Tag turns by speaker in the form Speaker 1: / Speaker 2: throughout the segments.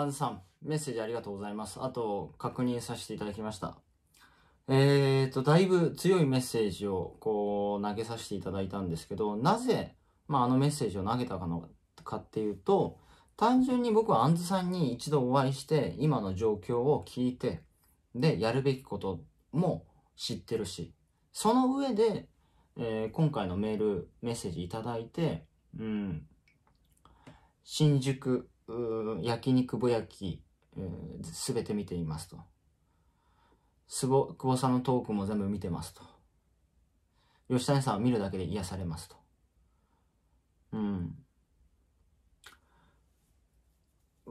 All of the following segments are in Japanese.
Speaker 1: あずさん、メッセージありがとうございます。あと、確認させていただきました。えーと、だいぶ強いメッセージをこう投げさせていただいたんですけど、なぜ、まあ、あのメッセージを投げたかのかっていうと、単純に僕はあんずさんに一度お会いして、今の状況を聞いて、で、やるべきことも知ってるし、その上で、えー、今回のメール、メッセージいただいて、うん、新宿焼肉ぼやき、すべて見ていますと。すぼ、久保さんのトークも全部見てますと。吉谷さんを見るだけで癒されますと。うん。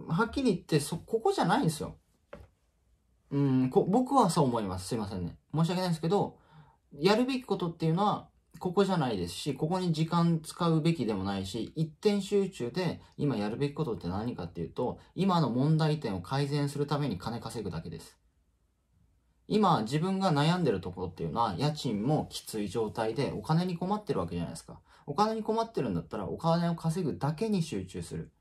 Speaker 1: はっきり言って、そ、ここじゃないんですよ。うん、こ僕はそう思います。すいませんね。申し訳ないんですけど、やるべきことっていうのは、ここじゃないですし、ここに時間使うべきでもないし、一点集中で今やるべきことって何かっていうと、今の問題点を改善するために金稼ぐだけです。今自分が悩んでるところっていうのは家賃もきつい状態でお金に困ってるわけじゃないですか。お金に困ってるんだったらお金を稼ぐだけに集中する。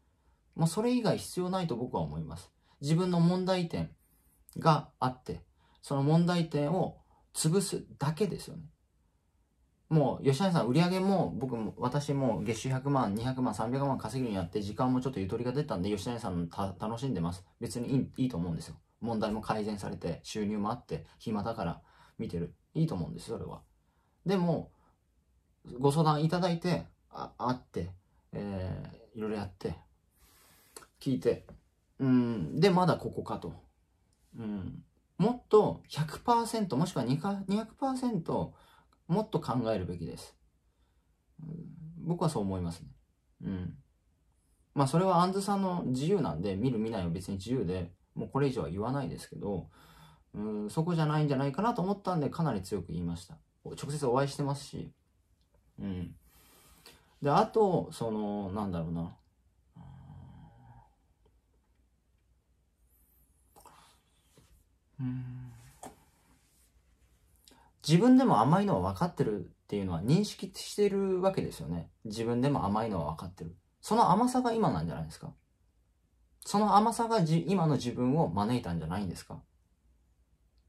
Speaker 1: もうそれ以外必要ないと僕は思います。自分の問題点があって、その問題点を潰すだけですよね。もう吉谷さん売り上げも僕も私も月収100万200万300万稼ぐようになって時間もちょっとゆとりが出たんで吉谷さんた楽しんでます別にいいと思うんですよ問題も改善されて収入もあって暇だから見てるいいと思うんですそれはでもご相談いただいてあ会ってえー、いろいろやって聞いてうんでまだここかとうんもっと100%もしくはか200%もっと考えるべきです。僕はそう思いますね。うん。まあそれはアンズさんの自由なんで、見る見ないは別に自由で、もうこれ以上は言わないですけど、うん、そこじゃないんじゃないかなと思ったんで、かなり強く言いました。直接お会いしてますし、うん。で、あと、その、なんだろうな。うん。自分でも甘いのは分かってるっていうのは認識してるわけですよね。自分でも甘いのは分かってる。その甘さが今なんじゃないですかその甘さがじ今の自分を招いたんじゃないんですか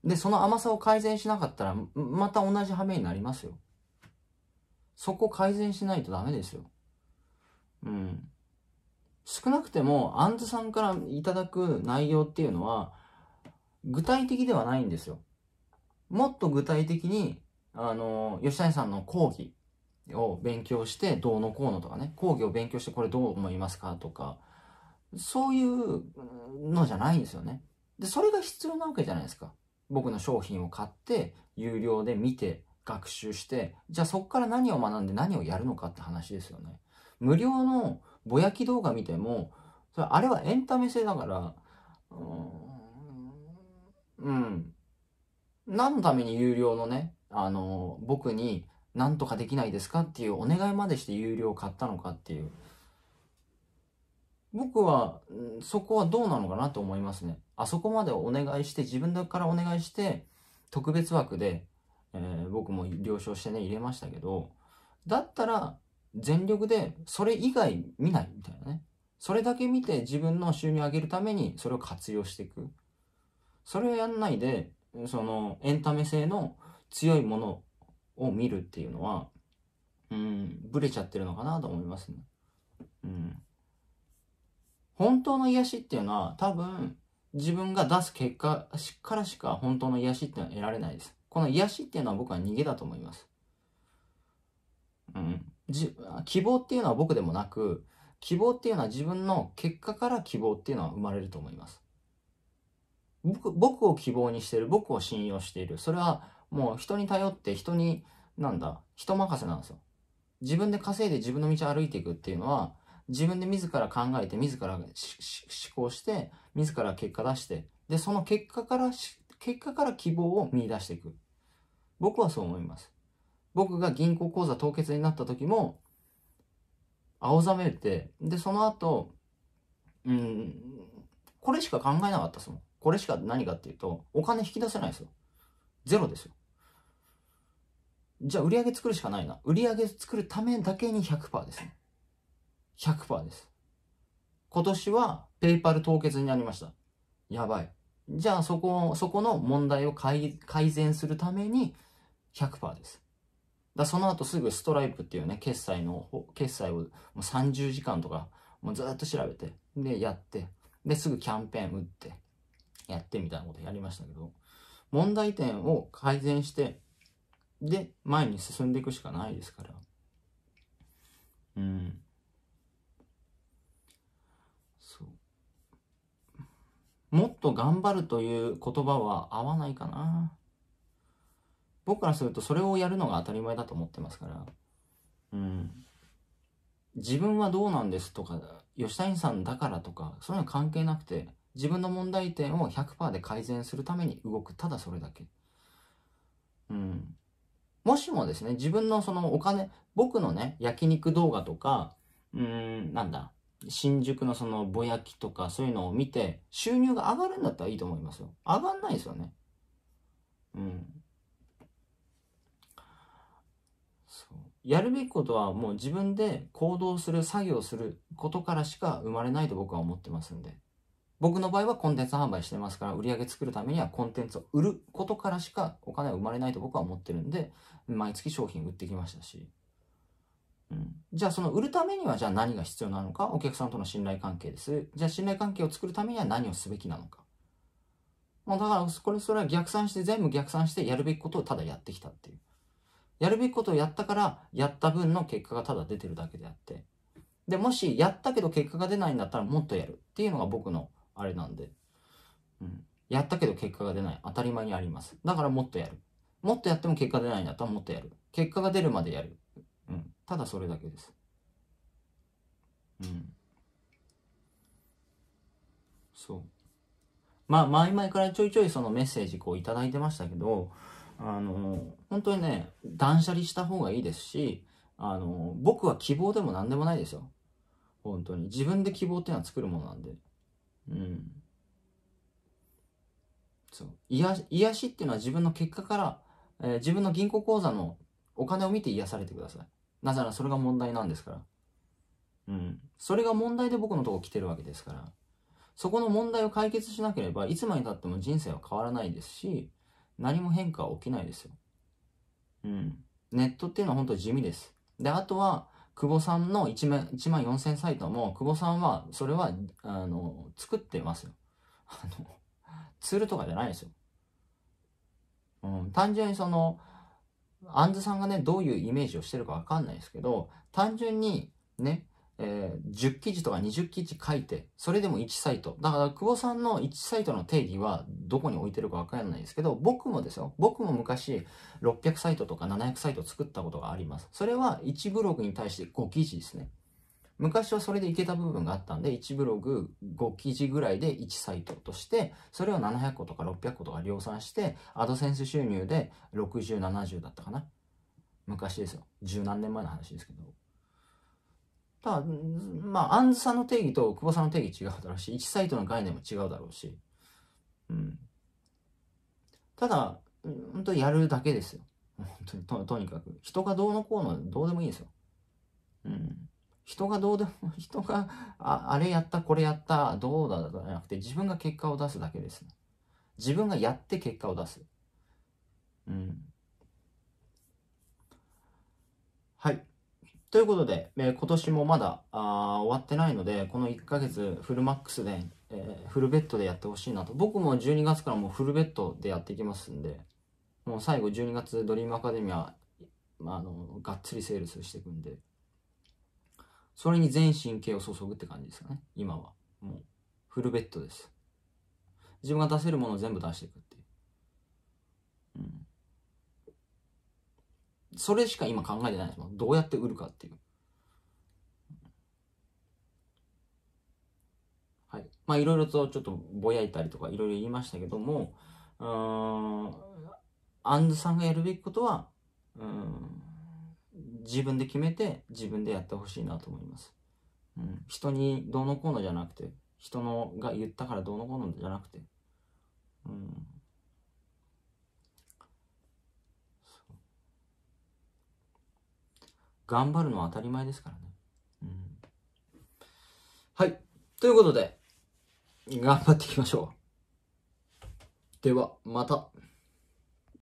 Speaker 1: で、その甘さを改善しなかったら、また同じ羽目になりますよ。そこ改善しないとダメですよ。うん。少なくても、アンズさんからいただく内容っていうのは、具体的ではないんですよ。もっと具体的に、あの、吉谷さんの講義を勉強して、どうのこうのとかね、講義を勉強してこれどう思いますかとか、そういうのじゃないんですよね。で、それが必要なわけじゃないですか。僕の商品を買って、有料で見て、学習して、じゃあそこから何を学んで何をやるのかって話ですよね。無料のぼやき動画見ても、それあれはエンタメ性だから、うん、何のために有料のね、あの、僕に何とかできないですかっていうお願いまでして有料を買ったのかっていう。僕は、そこはどうなのかなと思いますね。あそこまでお願いして、自分だからお願いして、特別枠で、えー、僕も了承してね、入れましたけど、だったら、全力で、それ以外見ないみたいなね。それだけ見て自分の収入を上げるためにそれを活用していく。それをやんないで、そのエンタメ性の強いものを見るっていうのは、うん、ブレちゃってるのかなと思いますね。うん。本当の癒しっていうのは多分自分が出す結果からしか本当の癒しっていうのは得られないです。この癒しっていうのは僕は逃げだと思います。うん。じ希望っていうのは僕でもなく、希望っていうのは自分の結果から希望っていうのは生まれると思います。僕僕を希望にしてる、僕を信用している。それはもう人に頼って人に、なんだ、人任せなんですよ。自分で稼いで自分の道を歩いていくっていうのは、自分で自ら考えて、自ら思考して、自ら結果出して、で、その結果から、結果から希望を見出していく。僕はそう思います。僕が銀行口座凍結になった時も、青ざめて、で、その後、うん、これしか考えなかったですもん。これしか何かっていうと、お金引き出せないですよ。ゼロですよ。じゃあ売り上げ作るしかないな。売り上げ作るためだけに100%ですね。100%です。今年はペイパル凍結になりました。やばい。じゃあそこ、そこの問題を改善するために100%です。だその後すぐストライプっていうね、決済の、決済をもう30時間とか、もうずっと調べて、で、やって、で、すぐキャンペーン打って、やってみたいなことやりましたけど、問題点を改善して、で、前に進んでいくしかないですから。うん。そう。もっと頑張るという言葉は合わないかな。僕からするとそれをやるのが当たり前だと思ってますから。うん。自分はどうなんですとか、吉谷さんだからとか、そういうのは関係なくて、自分の問題点を100%で改善するために動く。ただそれだけ。うん。もしもですね、自分のそのお金、僕のね、焼肉動画とか、うーん、なんだ、新宿のそのぼやきとかそういうのを見て、収入が上がるんだったらいいと思いますよ。上がんないですよね。うん。そう。やるべきことはもう自分で行動する、作業することからしか生まれないと僕は思ってますんで。僕の場合はコンテンツ販売してますから、売り上げ作るためにはコンテンツを売ることからしかお金は生まれないと僕は思ってるんで、毎月商品売ってきましたし。うん、じゃあその売るためにはじゃあ何が必要なのかお客さんとの信頼関係ですじゃあ信頼関係を作るためには何をすべきなのかもうだからこれそれは逆算して全部逆算してやるべきことをただやってきたっていうやるべきことをやったからやった分の結果がただ出てるだけであってでもしやったけど結果が出ないんだったらもっとやるっていうのが僕のあれなんで。うん。やったけど結果が出ない。当たり前にあります。だからもっとやる。もっとやっても結果出ないんだったらもっとやる。結果が出るまでやる。うん。ただそれだけです。うん。そう。まあ、前々からちょいちょいそのメッセージこういただいてましたけど、あの、本当にね、断捨離した方がいいですし、あの、僕は希望でも何でもないですよ。本当に。自分で希望っていうのは作るものなんで。うん。そう。癒し、癒しっていうのは自分の結果から、えー、自分の銀行口座のお金を見て癒されてください。なぜならそれが問題なんですから。うん。それが問題で僕のとこ来てるわけですから。そこの問題を解決しなければ、いつまでたっても人生は変わらないですし、何も変化は起きないですよ。うん。ネットっていうのは本当地味です。で、あとは、久保さんの1万 ,1 万4000サイトも、久保さんは、それは、あの、作ってますよ。あの、ツールとかじゃないですよ。うん、単純にその、アンズさんがね、どういうイメージをしてるかわかんないですけど、単純に、ね、えー、10記事とか20記事書いて、それでも1サイト。だから、久保さんの1サイトの定義はどこに置いてるかわからないですけど、僕もですよ。僕も昔、600サイトとか700サイト作ったことがあります。それは1ブログに対して5記事ですね。昔はそれでいけた部分があったんで、1ブログ5記事ぐらいで1サイトとして、それを700個とか600個とか量産して、アドセンス収入で60、70だったかな。昔ですよ。十何年前の話ですけど。ただ、まあ、アンズさんの定義と久保さんの定義違うだろうし、1サイトの概念も違うだろうし、うん。ただ、本当やるだけですよ。本当にと、とにかく。人がどうのこうのどうでもいいんですよ。うん。人がどうでも、人が、ああれやった、これやった、どうだじゃなくて、自分が結果を出すだけです、自分がやって結果を出す。うん。ということで、えー、今年もまだあ終わってないので、この1ヶ月フルマックスで、えー、フルベッドでやってほしいなと。僕も12月からもうフルベッドでやっていきますんで、もう最後12月ドリームアカデミア、まあ、あの、がっつりセールスしていくんで、それに全神経を注ぐって感じですかね、今は。もう、フルベッドです。自分が出せるものを全部出していく。それしか今考えてないですもん。どうやって売るかっていう。はい。まあ、いろいろとちょっとぼやいたりとかいろいろ言いましたけども、うん、アンズさんがやるべきことは、うん、自分で決めて自分でやってほしいなと思います。うん、人にどうのこうのじゃなくて、人のが言ったからどうのこうのじゃなくて、うん頑張るのは当たり前ですからね。うん、はい。ということで、頑張っていきましょう。では、また。